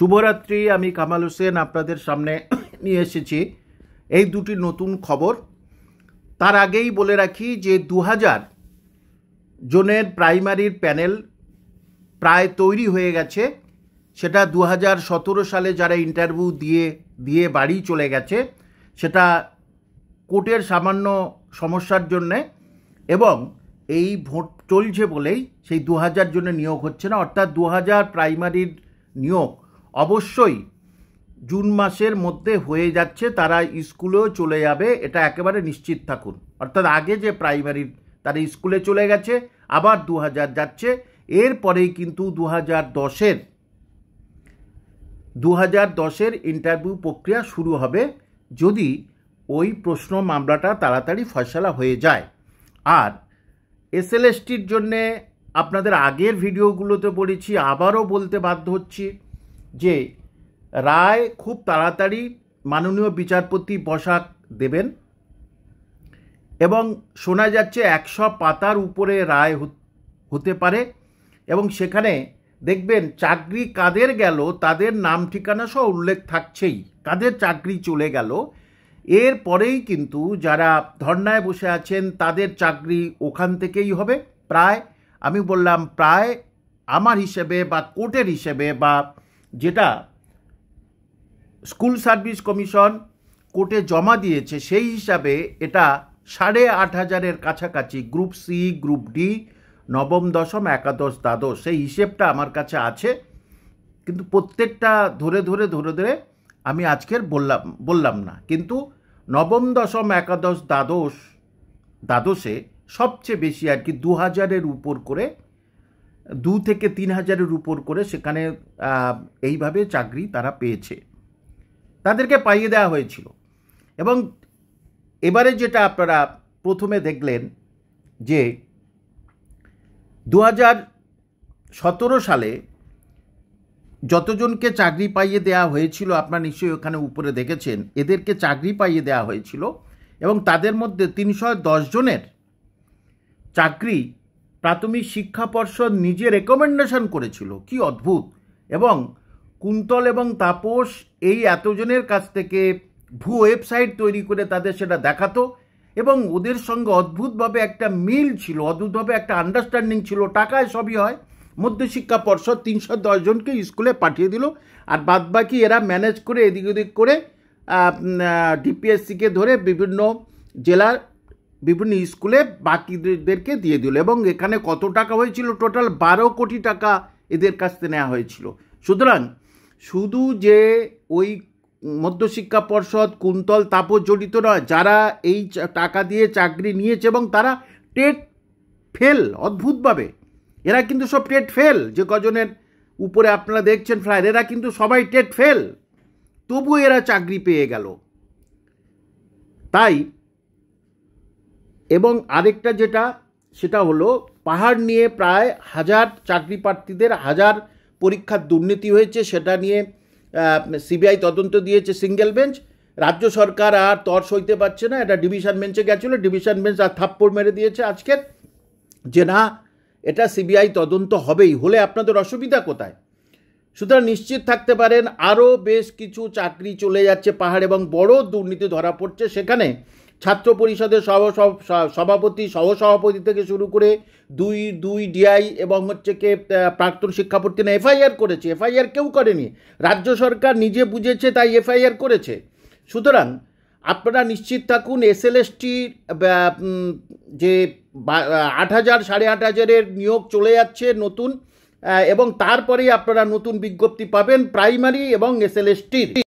শুভরাত্রি আমি কামাল হোসেন আপনাদের সামনে নিয়ে এসেছি এই দুটি নতুন খবর তার আগেই বলে রাখি যে দু হাজার জনের প্রাইমারির প্যানেল প্রায় তৈরি হয়ে গেছে সেটা দু হাজার সতেরো সালে যারা ইন্টারভিউ দিয়ে দিয়ে বাড়ি চলে গেছে সেটা কোর্টের সামান্য সমস্যার জন্যে এবং এই ভোট চলছে বলেই সেই দু হাজার জনে নিয়োগ হচ্ছে না অর্থাৎ দু হাজার প্রাইমারির নিয়োগ অবশ্যই জুন মাসের মধ্যে হয়ে যাচ্ছে তারা স্কুলেও চলে যাবে এটা একেবারে নিশ্চিত থাকুন অর্থাৎ আগে যে প্রাইমারি তারা স্কুলে চলে গেছে আবার দু হাজার যাচ্ছে এরপরেই কিন্তু দু হাজার দশের দু হাজার দশের ইন্টারভিউ প্রক্রিয়া শুরু হবে যদি ওই প্রশ্ন মামলাটা তাড়াতাড়ি ফয়সলা হয়ে যায় আর এসএলএসটির জন্যে আপনাদের আগের ভিডিওগুলোতে বলেছি আবারও বলতে বাধ্য হচ্ছি যে রায় খুব তাড়াতাড়ি মাননীয় বিচারপতি বসাক দেবেন এবং শোনা যাচ্ছে একশো পাতার উপরে রায় হতে পারে এবং সেখানে দেখবেন চাকরি কাদের গেল তাদের নাম ঠিকানা সহ উল্লেখ থাকছেই কাদের চাকরি চলে গেল এর পরেই কিন্তু যারা ধর্নায় বসে আছেন তাদের চাকরি ওখান থেকেই হবে প্রায় আমি বললাম প্রায় আমার হিসেবে বা কোর্টের হিসেবে বা যেটা স্কুল সার্ভিস কমিশন কোর্টে জমা দিয়েছে সেই হিসাবে এটা সাড়ে আট হাজারের কাছাকাছি গ্রুপ সি গ্রুপ ডি নবম দশম একাদশ দ্বাদশ সেই হিসেবটা আমার কাছে আছে কিন্তু প্রত্যেকটা ধরে ধরে ধরে ধরে আমি আজকের বললাম বললাম না কিন্তু নবম দশম একাদশ দ্বাদশ দ্বাদশে সবচেয়ে বেশি আর কি দু হাজারের উপর করে দু থেকে তিন হাজারের উপর করে সেখানে এইভাবে চাকরি তারা পেয়েছে তাদেরকে পাইয়ে দেওয়া হয়েছিল এবং এবারে যেটা আপনারা প্রথমে দেখলেন যে দু সতেরো সালে যতজনকে চাকরি পাইয়ে দেওয়া হয়েছিল আপনারা নিশ্চয়ই ওখানে উপরে দেখেছেন এদেরকে চাকরি পাইয়ে দেওয়া হয়েছিল এবং তাদের মধ্যে তিনশো জনের চাকরি প্রাথমিক শিক্ষা পর্ষদ নিজে রেকমেন্ডেশন করেছিল কি অদ্ভুত এবং কুন্তল এবং তাপস এই এতজনের কাছ থেকে ভু ওয়েবসাইট তৈরি করে তাদের সেটা দেখাতো এবং ওদের সঙ্গে অদ্ভুতভাবে একটা মিল ছিল অদ্ভুতভাবে একটা আন্ডারস্ট্যান্ডিং ছিল টাকায় সবই হয় মধ্যশিক্ষা পর্ষদ তিনশো দশজনকে স্কুলে পাঠিয়ে দিল আর বাদবাকি এরা ম্যানেজ করে এদিক ওদিক করে ডিপিএসসিকে ধরে বিভিন্ন জেলার বিভিন্ন স্কুলে বাকিদেরকে দিয়ে দিল এবং এখানে কত টাকা হয়েছিল টোটাল বারো কোটি টাকা এদের কাছ থেকে নেওয়া হয়েছিল সুতরাং শুধু যে ওই মধ্যশিক্ষা পর্ষদ কুন্তল তাপস জড়িত নয় যারা এই টাকা দিয়ে চাকরি নিয়েছে এবং তারা টেট ফেল অদ্ভুতভাবে এরা কিন্তু সব টেট ফেল যে কজনের উপরে আপনারা দেখছেন ফ্লায়ার এরা কিন্তু সবাই টেট ফেল তবু এরা চাকরি পেয়ে গেল তাই এবং আরেকটা যেটা সেটা হলো পাহাড় নিয়ে প্রায় হাজার চাকরি প্রার্থীদের হাজার পরীক্ষার দুর্নীতি হয়েছে সেটা নিয়ে সিবিআই তদন্ত দিয়েছে সিঙ্গেল বেঞ্চ রাজ্য সরকার আর তর সইতে পারছে না এটা ডিভিশন বেঞ্চে গেছিলো ডিভিশন বেঞ্চ আর থাপ্পড় মেরে দিয়েছে আজকে যে না এটা সিবিআই তদন্ত হবেই হলে আপনাদের অসুবিধা কোথায় সুতরাং নিশ্চিত থাকতে পারেন আরও বেশ কিছু চাকরি চলে যাচ্ছে পাহাড় এবং বড় দুর্নীতি ধরা পড়ছে সেখানে ছাত্র পরিষদের সহ সভাপতি সহসভাপতি থেকে শুরু করে দুই দুই ডিআই এবং হচ্ছে কে প্রাক্তন শিক্ষাপ্রার্থীরা এফআইআর করেছে এফআইআর কেউ করেনি রাজ্য সরকার নিজে বুঝেছে তাই এফআইআর করেছে সুতরাং আপনারা নিশ্চিত থাকুন এসএলএসটির যে আট হাজার সাড়ে আট হাজারের নিয়োগ চলে যাচ্ছে নতুন এবং তারপরেই আপনারা নতুন বিজ্ঞপ্তি পাবেন প্রাইমারি এবং এসএলএসটির